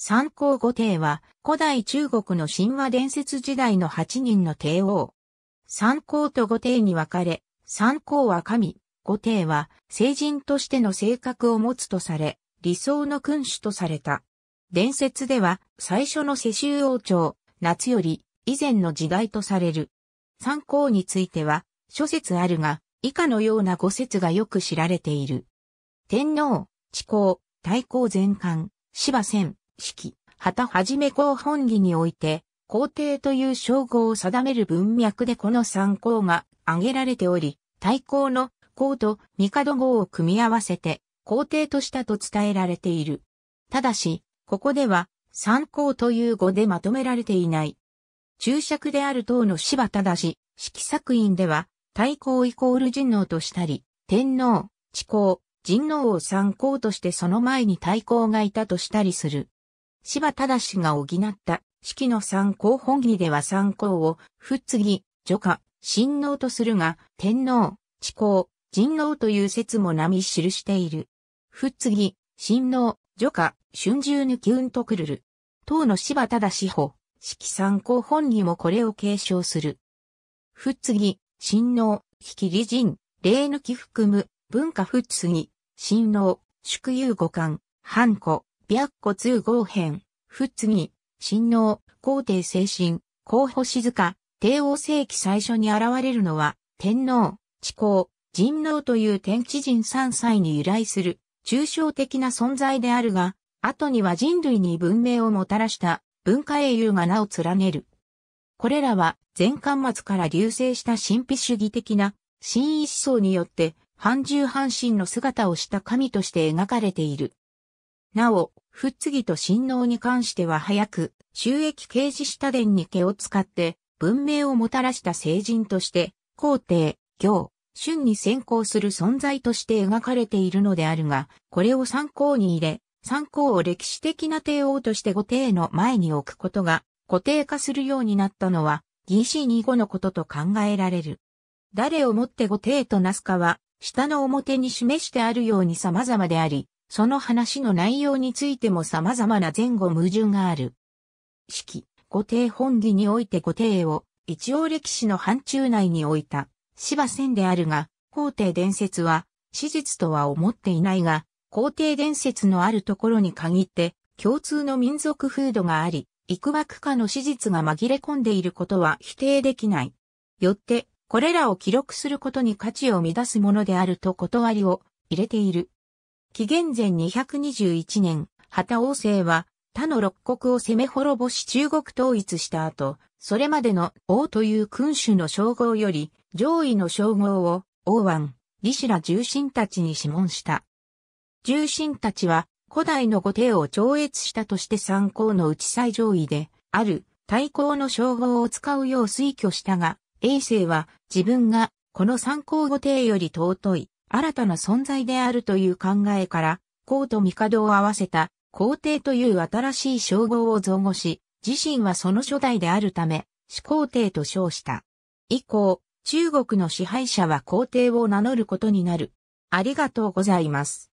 三皇五帝は古代中国の神話伝説時代の八人の帝王。三皇と五帝に分かれ、三皇は神、五帝は聖人としての性格を持つとされ、理想の君主とされた。伝説では最初の世襲王朝、夏より以前の時代とされる。三皇については諸説あるが、以下のような五説がよく知られている。天皇、地皇、太皇全冠、芝仙、式、旗はじめ公本義において、皇帝という称号を定める文脈でこの参考が挙げられており、対抗の皇と帝号を組み合わせて皇帝としたと伝えられている。ただし、ここでは参考という語でまとめられていない。注釈である党の柴忠し、式作品では、対抗イコール人王としたり、天皇、地皇、人王を参考としてその前に対抗がいたとしたりする。柴忠氏が補った式の参考本義では参考を、不次、除下、神王とするが、天皇、地皇、人皇という説も並み記している。不次、神王、除下、春秋抜きうんとくるる。当の柴忠氏法、式参考本義もこれを継承する。不次、神王、引き理人、霊抜き含む、文化不次、神王、祝遊五感、半子。白骨通合編、仏義、神能、皇帝精神、候補静か、帝王世紀最初に現れるのは、天皇、地皇、人皇という天地人三歳に由来する、抽象的な存在であるが、後には人類に文明をもたらした文化英雄が名を連ねる。これらは前巻末から流星した神秘主義的な神意思想によって半獣半神の姿をした神として描かれている。なお、ふっつぎと親王に関しては早く、収益刑事下伝に毛を使って、文明をもたらした聖人として、皇帝、行、春に先行する存在として描かれているのであるが、これを参考に入れ、参考を歴史的な帝王として御帝の前に置くことが固定化するようになったのは、義士二後のことと考えられる。誰をもって御帝となすかは、下の表に示してあるように様々であり、その話の内容についても様々な前後矛盾がある。式、御帝本義において御帝を、一応歴史の範疇内に置いた、芝線であるが、皇帝伝説は、史実とは思っていないが、皇帝伝説のあるところに限って、共通の民族風土があり、幾枠かの史実が紛れ込んでいることは否定できない。よって、これらを記録することに価値を乱すものであると断りを入れている。紀元前221年、旗王政は他の六国を攻め滅ぼし中国統一した後、それまでの王という君主の称号より上位の称号を王安、李氏ら重臣たちに諮問した。重臣たちは古代の御帝を超越したとして参考のうち最上位である大公の称号を使うよう推挙したが、衛政は自分がこの参考御帝より尊い新たな存在であるという考えから、皇と帝を合わせた皇帝という新しい称号を造語し、自身はその初代であるため、始皇帝と称した。以降、中国の支配者は皇帝を名乗ることになる。ありがとうございます。